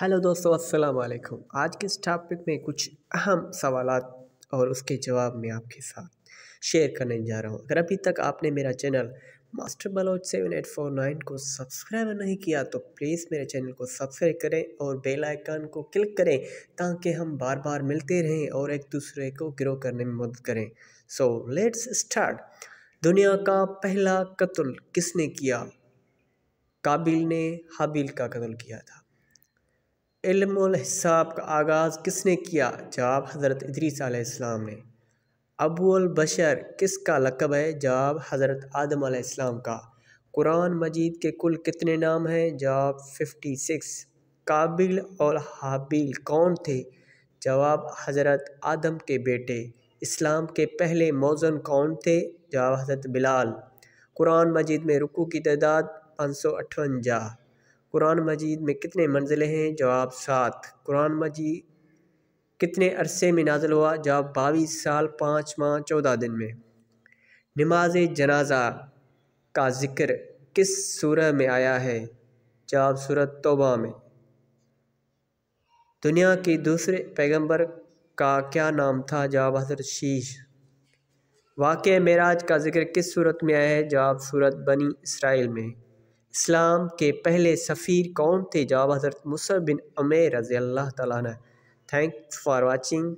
hello दोस्तों अस्सलाम वालेकुम आज के इस टॉपिक में कुछ अहम सवाल और उसके जवाब मैं आपके साथ शेयर करने जा रहा हूँ अगर अभी तक आपने मेरा channel master Baloch seven eight four nine को सब्सक्राइब नहीं किया तो प्लीज़ मेरे चैनल को सब्सक्राइब करें और बेल आइकन को क्लिक करें ताकि हम बार बार मिलते रहें और एक दूसरे को ग्रो करने में मदद करें सो लेट्स स्टार्ट दुनिया का पहला कत्ल किसने किया काबिल ने हाबिल का कत्ल किया था इल्मिसाब का आगाज़ किसने किया जवाब हज़रत इदरीस ने अबुल किस का लकब है जवाब हज़रत आदम आसमाम का कुरान मजीद के कुल कितने नाम हैं जवाब फिफ्टी सिक्स काबिल और हाबिल कौन थे जवाब हज़रत आदम के बेटे इस्लाम के पहले मौजन कौन थे जवाब हज़रत बिलाल कुरान मजीद में रुकू की तादाद पाँच सौ अठवंजा कुरान मजीद में कितने मंजिलें हैं जवाब सात कुरान मजीद कितने अरसे में नाजल हुआ जवाब बाईस साल पाँच माह चौदह दिन में नमाज जनाजा का ज़िक्र किस सूरह में आया है जवाब सूरत तोबा में दुनिया के दूसरे पैगंबर का क्या नाम था जवाब हजर शीश वाक़ मेराज का जिक्र किस सूरत में आया है जवाब सूरत बनी इसराइल में इस्लाम के पहले सफ़ीर कौन थे जवाब हज़रत मुसर बिन अमेर रज़ी अल्लाह तैंक फार फॉर वाचिंग